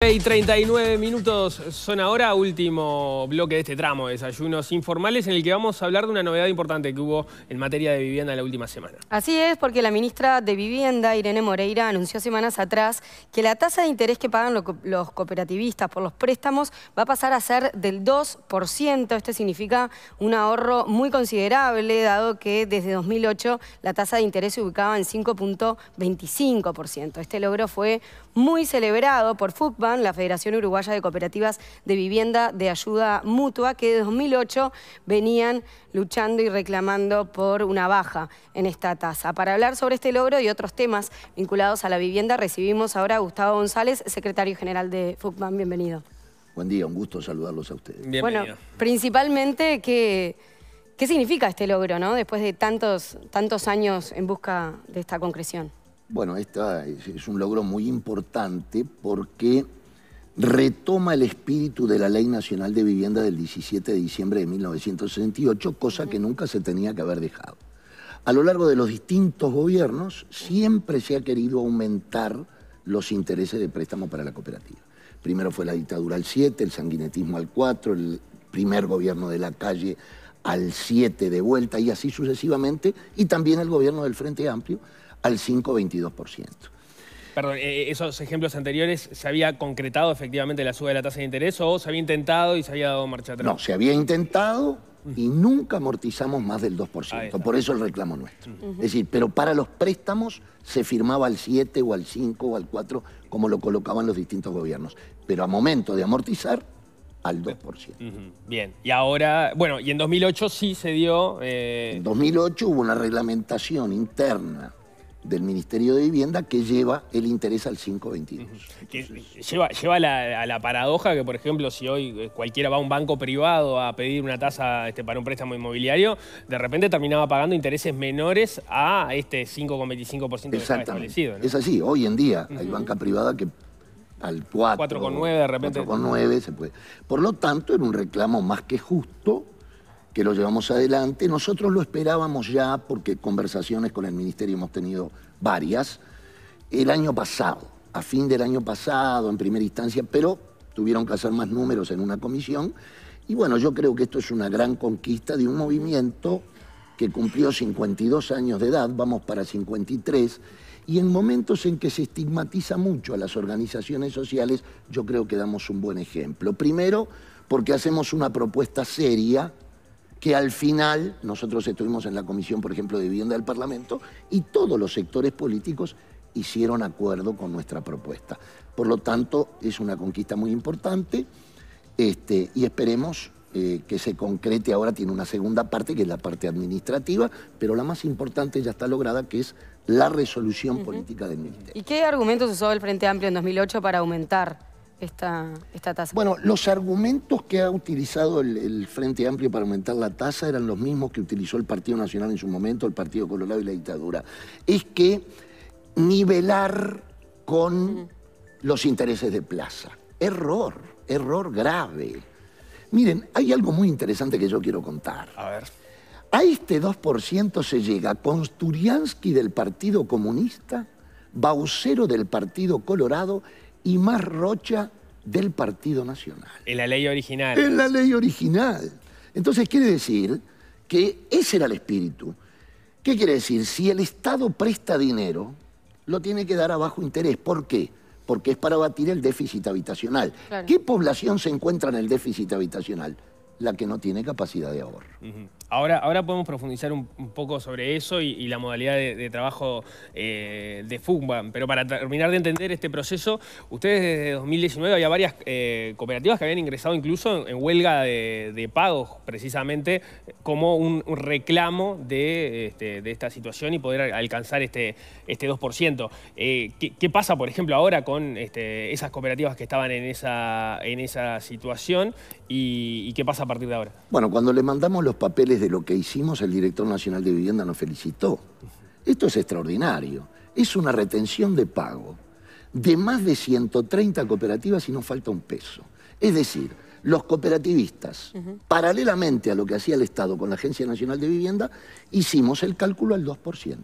Y 39 minutos son ahora, último bloque de este tramo de desayunos informales en el que vamos a hablar de una novedad importante que hubo en materia de vivienda la última semana. Así es, porque la ministra de Vivienda, Irene Moreira, anunció semanas atrás que la tasa de interés que pagan los cooperativistas por los préstamos va a pasar a ser del 2%. Esto significa un ahorro muy considerable, dado que desde 2008 la tasa de interés se ubicaba en 5.25%. Este logro fue muy celebrado por FUCBAN, la Federación Uruguaya de Cooperativas de Vivienda de Ayuda Mutua, que de 2008 venían luchando y reclamando por una baja en esta tasa. Para hablar sobre este logro y otros temas vinculados a la vivienda, recibimos ahora a Gustavo González, secretario general de FUCBAN. Bienvenido. Buen día, un gusto saludarlos a ustedes. Bueno, principalmente ¿Qué significa este logro, no? Después de tantos, tantos años en busca de esta concreción. Bueno, esta es un logro muy importante porque retoma el espíritu de la Ley Nacional de Vivienda del 17 de diciembre de 1968, cosa que nunca se tenía que haber dejado. A lo largo de los distintos gobiernos siempre se ha querido aumentar los intereses de préstamo para la cooperativa. Primero fue la dictadura al 7, el sanguinetismo al 4, el primer gobierno de la calle al 7 de vuelta y así sucesivamente, y también el gobierno del Frente Amplio, al 5,22%. Perdón, eh, eh, ¿esos ejemplos anteriores se había concretado efectivamente la suba de la tasa de interés o se había intentado y se había dado marcha atrás? No, se había intentado y nunca amortizamos más del 2%, por eso el reclamo nuestro. Es decir, pero para los préstamos se firmaba al 7 o al 5 o al 4, como lo colocaban los distintos gobiernos, pero a momento de amortizar, al 2%. Bien, y ahora, bueno, y en 2008 sí se dio... Eh, en 2008 hubo una reglamentación interna del Ministerio de Vivienda que lleva el interés al 522. lleva, lleva a la paradoja que, por ejemplo, si hoy eh, cualquiera va a un banco privado a pedir una tasa este, para un préstamo inmobiliario, de repente terminaba pagando intereses menores a este 5,25% que establecido. Es así, hoy en día hay banca privada que al 4,9 de repente. 4,9 se puede. Por lo tanto, era un reclamo más que justo que lo llevamos adelante. Nosotros lo esperábamos ya porque conversaciones con el Ministerio hemos tenido varias el año pasado, a fin del año pasado en primera instancia, pero tuvieron que hacer más números en una comisión. Y bueno, yo creo que esto es una gran conquista de un movimiento que cumplió 52 años de edad, vamos para 53, y en momentos en que se estigmatiza mucho a las organizaciones sociales, yo creo que damos un buen ejemplo. Primero, porque hacemos una propuesta seria, que al final nosotros estuvimos en la Comisión, por ejemplo, de Vivienda del Parlamento y todos los sectores políticos hicieron acuerdo con nuestra propuesta. Por lo tanto, es una conquista muy importante este, y esperemos eh, que se concrete ahora. Tiene una segunda parte, que es la parte administrativa, pero la más importante ya está lograda, que es la resolución política del Ministerio. ¿Y qué argumentos usó el Frente Amplio en 2008 para aumentar esta, tasa? Bueno, los argumentos que ha utilizado el, Frente Amplio para aumentar la tasa eran los mismos que utilizó el Partido Nacional en su momento, el Partido Colorado y la dictadura. Es que nivelar con los intereses de plaza. Error, error grave. Miren, hay algo muy interesante que yo quiero contar. A ver. A este 2% se llega con del Partido Comunista, Baucero del Partido Colorado y más rocha del Partido Nacional. En la ley original. En la ley original. Entonces quiere decir que ese era el espíritu. ¿Qué quiere decir? Si el Estado presta dinero, lo tiene que dar a bajo interés. ¿Por qué? Porque es para abatir el déficit habitacional. ¿Qué población se encuentra en el déficit habitacional? La que no tiene capacidad de ahorro. Ahora, podemos profundizar un, poco sobre eso y, la modalidad de, trabajo eh, de FUMBAN, pero para terminar de entender este proceso, ustedes desde 2019 había varias eh, cooperativas que habían ingresado incluso en, huelga de, pagos, precisamente como un, reclamo este, de, esta situación y poder alcanzar este, este 2%. Eh, ¿qué, pasa, por ejemplo, ahora con este, esas cooperativas que estaban en esa, en esa situación y qué pasa a partir de ahora? Bueno, cuando le mandamos los papeles de lo que hicimos, el director nacional de vivienda nos felicitó. Esto es extraordinario. Es una retención de pago de más de 130 cooperativas y no falta un peso. Es decir, los cooperativistas, paralelamente a lo que hacía el Estado con la Agencia Nacional de Vivienda, hicimos el cálculo al 2%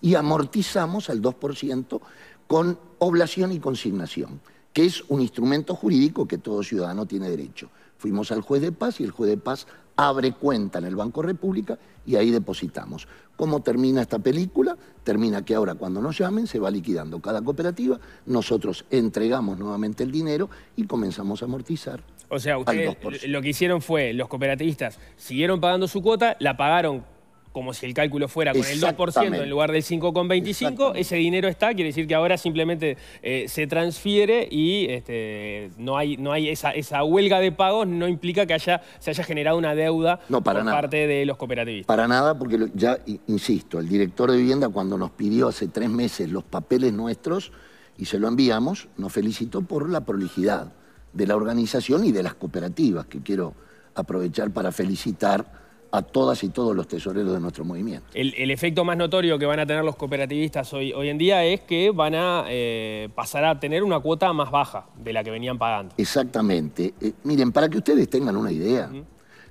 y amortizamos al 2% con oblación y consignación, que es un instrumento jurídico que todo ciudadano tiene derecho. Fuimos al juez de paz y el juez de paz abre cuenta en el Banco República y ahí depositamos. ¿Cómo termina esta película? Termina que ahora cuando nos llamen se va liquidando cada cooperativa, nosotros entregamos nuevamente el dinero y comenzamos a amortizar. O sea, ustedes lo que hicieron fue, los cooperativistas siguieron pagando su cuota, la pagaron como si el cálculo fuera con el 2% en lugar del 5,25, ese dinero está, quiere decir que ahora simplemente eh, se transfiere y este, no hay, no hay esa, huelga de pagos, no implica que haya, se haya generado una deuda por parte de los cooperativistas. Para nada, porque ya, insisto, el director de vivienda cuando nos pidió hace tres meses los papeles nuestros y se lo enviamos, nos felicitó por la prolijidad de la organización y de las cooperativas, que quiero aprovechar para felicitar a todas y todos los tesoreros de nuestro movimiento. El, efecto más notorio que van a tener los cooperativistas hoy, hoy en día es que van a eh, pasar a tener una cuota más baja de la que venían pagando. Exactamente. Eh, miren, para que ustedes tengan una idea,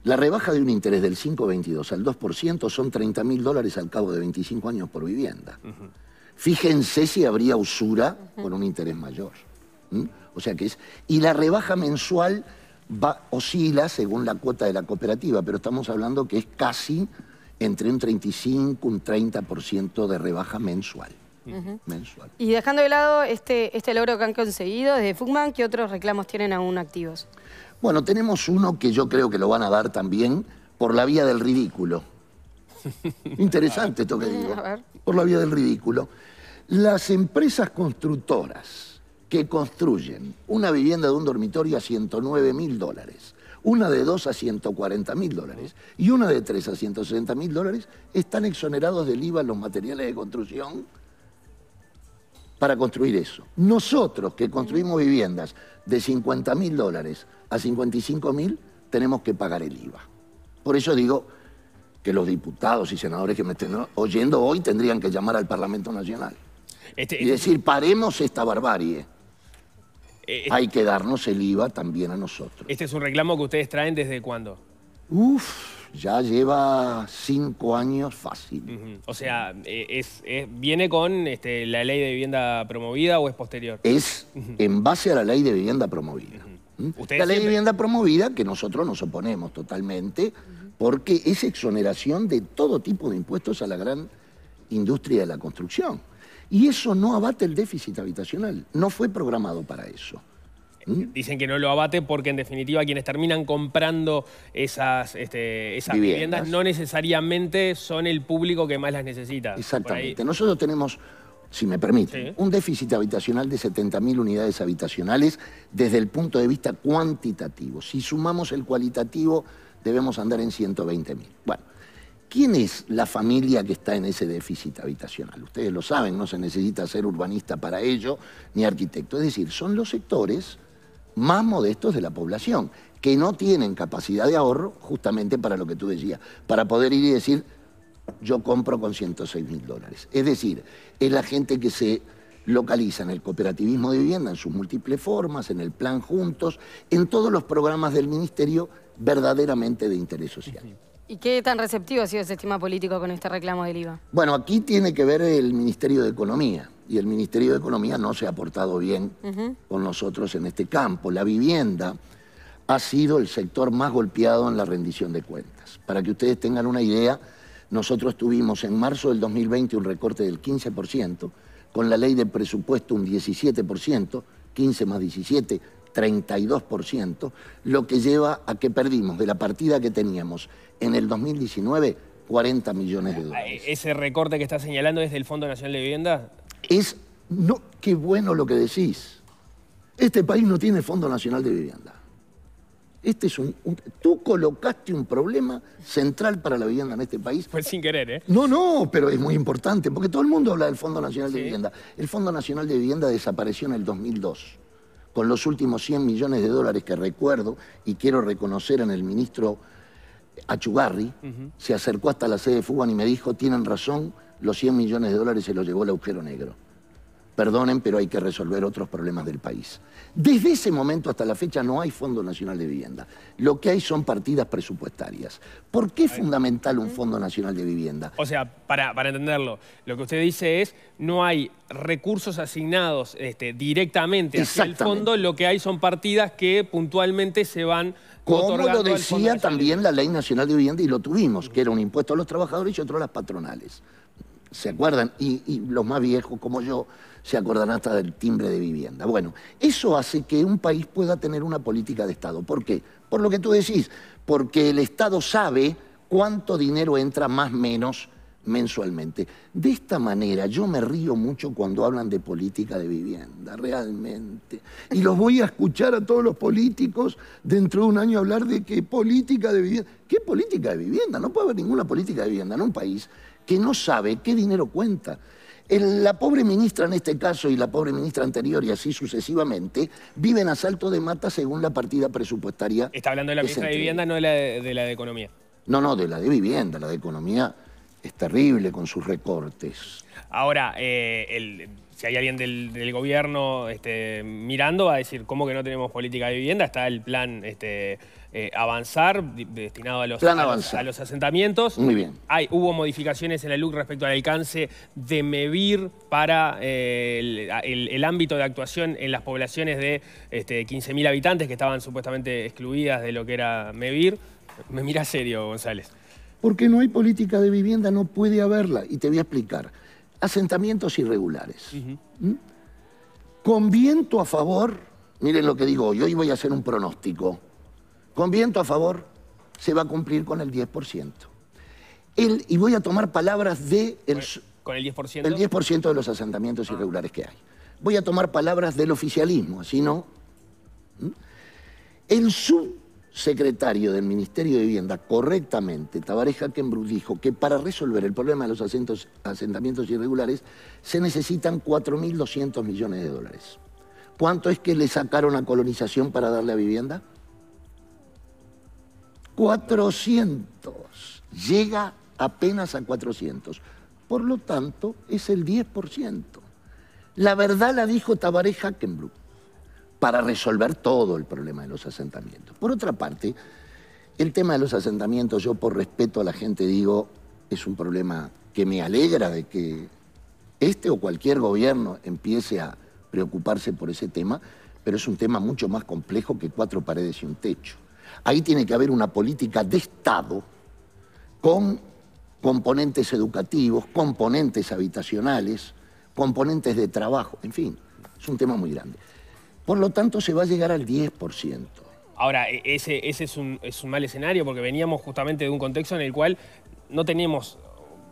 la rebaja de un interés del 5,22 al 2% son 30 mil dólares al cabo de 25 años por vivienda. Fíjense si habría usura con un interés mayor. O sea que es... Y la rebaja mensual oscila según la cuota de la cooperativa, pero estamos hablando que es casi entre un 35, y un 30% de rebaja mensual. Y dejando de lado este, este logro que han conseguido desde Fugman, ¿qué otros reclamos tienen aún activos? Bueno, tenemos uno que yo creo que lo van a dar también por la vía del ridículo. Interesante esto que digo. Por la vía del ridículo. Las empresas constructoras que construyen una vivienda de un dormitorio a 109 mil dólares, una de dos a 140 mil dólares y una de tres a 160 mil dólares, están exonerados del IVA los materiales de construcción para construir eso. Nosotros que construimos viviendas de 50 mil dólares a 55 mil, tenemos que pagar el IVA. Por eso digo que los diputados y senadores que me estén oyendo hoy tendrían que llamar al Parlamento Nacional. Este, y este decir, paremos esta barbarie. Eh, eh, Hay que darnos el IVA también a nosotros. ¿Este es un reclamo que ustedes traen desde cuándo? Uf, ya lleva cinco años fácil. O sea, eh, ¿viene con este, la ley de vivienda promovida o es posterior? Es en base a la ley de vivienda promovida. ¿Mm? La ley de vivienda promovida que nosotros nos oponemos totalmente porque es exoneración de todo tipo de impuestos a la gran industria de la construcción. Y eso no abate el déficit habitacional, no fue programado para eso. ¿Mm? Dicen que no lo abate porque en definitiva quienes terminan comprando esas, este, viviendas. no necesariamente son el público que más las necesita. Exactamente. Nosotros tenemos, si me permite, un déficit habitacional de 70.000 unidades habitacionales desde el punto de vista cuantitativo. Si sumamos el cualitativo debemos andar en 120.000. Bueno, ¿Quién es la familia que está en ese déficit habitacional? Ustedes lo saben, no se necesita ser urbanista para ello ni arquitecto. Es decir, son los sectores más modestos de la población, que no tienen capacidad de ahorro justamente para lo que tú decías, para poder ir y decir, yo compro con 106 mil dólares. Es decir, es la gente que se localiza en el cooperativismo de vivienda, en sus múltiples formas, en el plan juntos, en todos los programas del ministerio verdaderamente de interés social. ¿Y qué tan receptivo ha sido ese sistema político con este reclamo del IVA? Bueno, aquí tiene que ver el Ministerio de Economía. Y el Ministerio de Economía no se ha portado bien con nosotros en este campo. La vivienda ha sido el sector más golpeado en la rendición de cuentas. Para que ustedes tengan una idea, nosotros tuvimos en marzo del 2020 un recorte del 15%, con la ley de presupuesto un 17%, 15 más 17, 32%, lo que lleva a que perdimos de la partida que teníamos en el 2019 40 millones de dólares. Ah, ¿Ese recorte que está señalando desde el Fondo Nacional de Vivienda? Es, no, qué bueno lo que decís. Este país no tiene Fondo Nacional de Vivienda. Este es un, tú colocaste un problema central para la vivienda en este país. Pues sin querer, ¿eh? No, no, pero es muy importante, porque todo el mundo habla del Fondo Nacional de Vivienda. El Fondo Nacional de Vivienda desapareció en el 2002 con los últimos 100 millones de dólares que recuerdo y quiero reconocer en el ministro Achugarri, se acercó hasta la sede de Fuban y me dijo, tienen razón, los 100 millones de dólares se los llevó el agujero negro. Perdonen, pero hay que resolver otros problemas del país. Desde ese momento hasta la fecha no hay Fondo Nacional de Vivienda. Lo que hay son partidas presupuestarias. ¿Por qué es fundamental un Fondo Nacional de Vivienda? O sea, para, entenderlo, lo que usted dice es no hay recursos asignados este, directamente al fondo, lo que hay son partidas que puntualmente se van como lo decía también la Ley Nacional de Vivienda, y lo tuvimos, que era un impuesto a los trabajadores y otro a las patronales se acuerdan, y, los más viejos como yo, se acuerdan hasta del timbre de vivienda. Bueno, eso hace que un país pueda tener una política de Estado. ¿Por qué? Por lo que tú decís, porque el Estado sabe cuánto dinero entra más o menos mensualmente. De esta manera yo me río mucho cuando hablan de política de vivienda, realmente. Y los voy a escuchar a todos los políticos dentro de un año hablar de qué política de vivienda. ¿Qué política de vivienda? No puede haber ninguna política de vivienda en un país que no sabe qué dinero cuenta. la pobre ministra en este caso y la pobre ministra anterior y así sucesivamente viven a salto de mata según la partida presupuestaria. Está hablando de la ministra de Vivienda, no de la de la de Economía. No, no, de la de Vivienda, la de Economía es terrible con sus recortes. Ahora, eh, si hay alguien del, gobierno este, mirando, va a decir, ¿cómo que no tenemos política de vivienda? Está el plan este, eh, avanzar destinado a los, a, asentamientos. Muy bien. Hay, hubo modificaciones en la LUC respecto al alcance de MEVIR para eh, el, ámbito de actuación en las poblaciones de este, 15.000 habitantes que estaban supuestamente excluidas de lo que era MEVIR. Me mira serio, González. Porque no hay política de vivienda, no puede haberla. Y te voy a explicar. Asentamientos irregulares. ¿Mm? Con viento a favor, miren lo que digo hoy, hoy voy a hacer un pronóstico. Con viento a favor, se va a cumplir con el 10%. El, y voy a tomar palabras de... El, ¿Con el 10%? El 10% de los asentamientos ah. irregulares que hay. Voy a tomar palabras del oficialismo, si no... ¿Mm? El sub secretario del Ministerio de Vivienda correctamente, Tabaré Hackenbrook dijo que para resolver el problema de los asentamientos irregulares se necesitan 4.200 millones de dólares. ¿Cuánto es que le sacaron a colonización para darle a vivienda? 400. Llega apenas a 400. Por lo tanto, es el 10%. La verdad la dijo Tabaré Hackenbrook para resolver todo el problema de los asentamientos. Por otra parte, el tema de los asentamientos, yo por respeto a la gente digo, es un problema que me alegra de que este o cualquier gobierno empiece a preocuparse por ese tema, pero es un tema mucho más complejo que cuatro paredes y un techo. Ahí tiene que haber una política de Estado con componentes educativos, componentes habitacionales, componentes de trabajo, en fin, es un tema muy grande. Por lo tanto, se va a llegar al 10%. Ahora, e-, ese, es, un, mal escenario porque veníamos justamente de un contexto en el cual no tenemos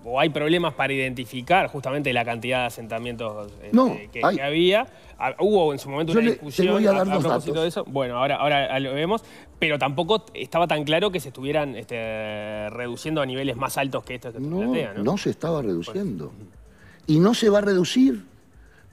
o hay problemas para identificar justamente la cantidad de asentamientos eh, que, había. Ah, hubo en su momento una discusión a, propósito de eso. Bueno, ahora, ahora lo vemos. Pero tampoco estaba tan claro que se estuvieran este, reduciendo a niveles más altos que estos que no, se ¿no? no se estaba reduciendo. Y no se va a reducir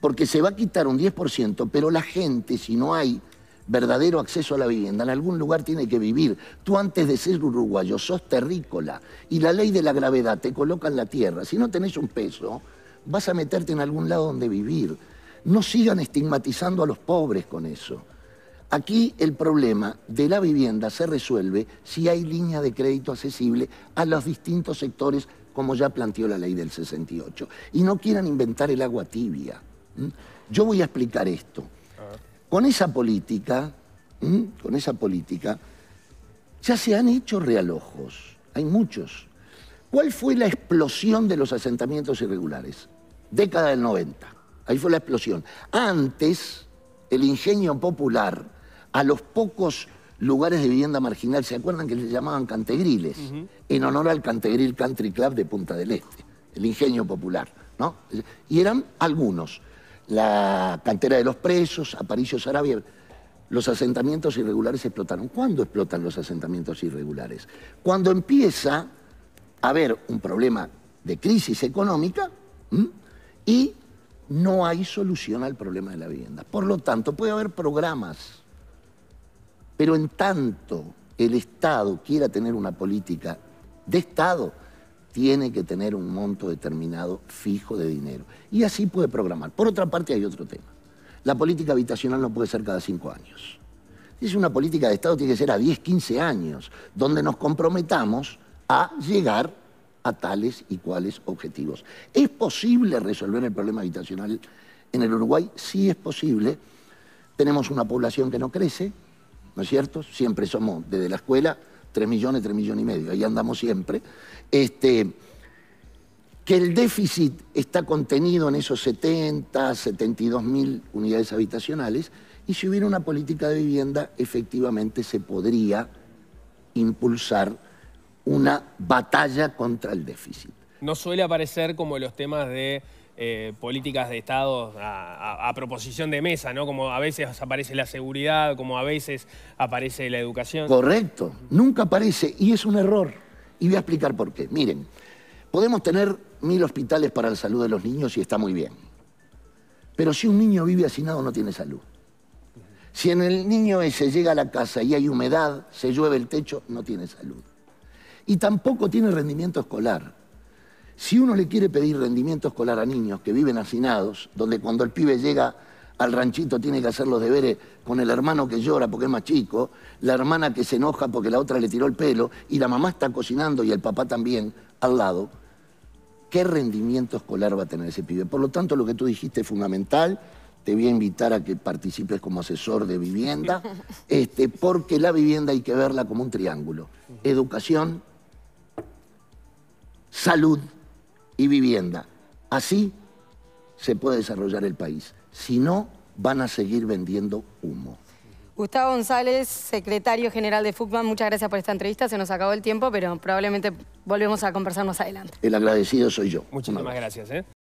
porque se va a quitar un 10%, pero la gente, si no hay verdadero acceso a la vivienda, en algún lugar tiene que vivir. Tú antes de ser uruguayo sos terrícola y la ley de la gravedad te coloca en la tierra. Si no tenés un peso, vas a meterte en algún lado donde vivir. No sigan estigmatizando a los pobres con eso. Aquí el problema de la vivienda se resuelve si hay línea de crédito accesible a los distintos sectores, como ya planteó la ley del 68. Y no quieran inventar el agua tibia. Yo voy a explicar esto. Con esa política, con esa política, ya se han hecho realojos, hay muchos. ¿Cuál fue la explosión de los asentamientos irregulares? Década del 90, ahí fue la explosión. Antes, el ingenio popular a los pocos lugares de vivienda marginal, ¿se acuerdan que se llamaban cantegriles? En honor al Cantegril Country Club de Punta del Este, el ingenio popular, ¿no? Y eran algunos la cantera de los presos, Aparicio Sarabia. Los asentamientos irregulares explotaron. ¿Cuándo explotan los asentamientos irregulares? Cuando empieza a haber un problema de crisis económica y no hay solución al problema de la vivienda. Por lo tanto, puede haber programas, pero en tanto el Estado quiera tener una política de Estado, tiene que tener un monto determinado fijo de dinero. Y así puede programar. Por otra parte hay otro tema. La política habitacional no puede ser cada cinco años. Si es una política de Estado, tiene que ser a 10, 15 años, donde nos comprometamos a llegar a tales y cuales objetivos. ¿Es posible resolver el problema habitacional en el Uruguay? Sí es posible. Tenemos una población que no crece, ¿no es cierto? Siempre somos desde la escuela 3 millones, 3 millones y medio, ahí andamos siempre, este, que el déficit está contenido en esos 70, 72 mil unidades habitacionales, y si hubiera una política de vivienda, efectivamente se podría impulsar una batalla contra el déficit. No suele aparecer como los temas de eh, políticas de Estado a, proposición de mesa, ¿no? Como a veces aparece la seguridad, como a veces aparece la educación. Correcto, nunca aparece y es un error. Y voy a explicar por qué. Miren, podemos tener mil hospitales para la salud de los niños y está muy bien. Pero si un niño vive hacinado no tiene salud. Si en el niño ese llega a la casa y hay humedad, se llueve el techo, no tiene salud. Y tampoco tiene rendimiento escolar. Si uno le quiere pedir rendimiento escolar a niños que viven hacinados, donde cuando el pibe llega al ranchito tiene que hacer los deberes con el hermano que llora porque es más chico, la hermana que se enoja porque la otra le tiró el pelo y la mamá está cocinando y el papá también al lado, ¿qué rendimiento escolar va a tener ese pibe? Por lo tanto, lo que tú dijiste es fundamental. Te voy a invitar a que participes como asesor de vivienda, este, porque la vivienda hay que verla como un triángulo. Educación, salud y vivienda. Así se puede desarrollar el país. Si no, van a seguir vendiendo humo. Gustavo González, secretario general de FUCMAN, muchas gracias por esta entrevista. Se nos acabó el tiempo, pero probablemente volvemos a conversar más adelante. El agradecido soy yo. Muchísimas gracias. ¿eh?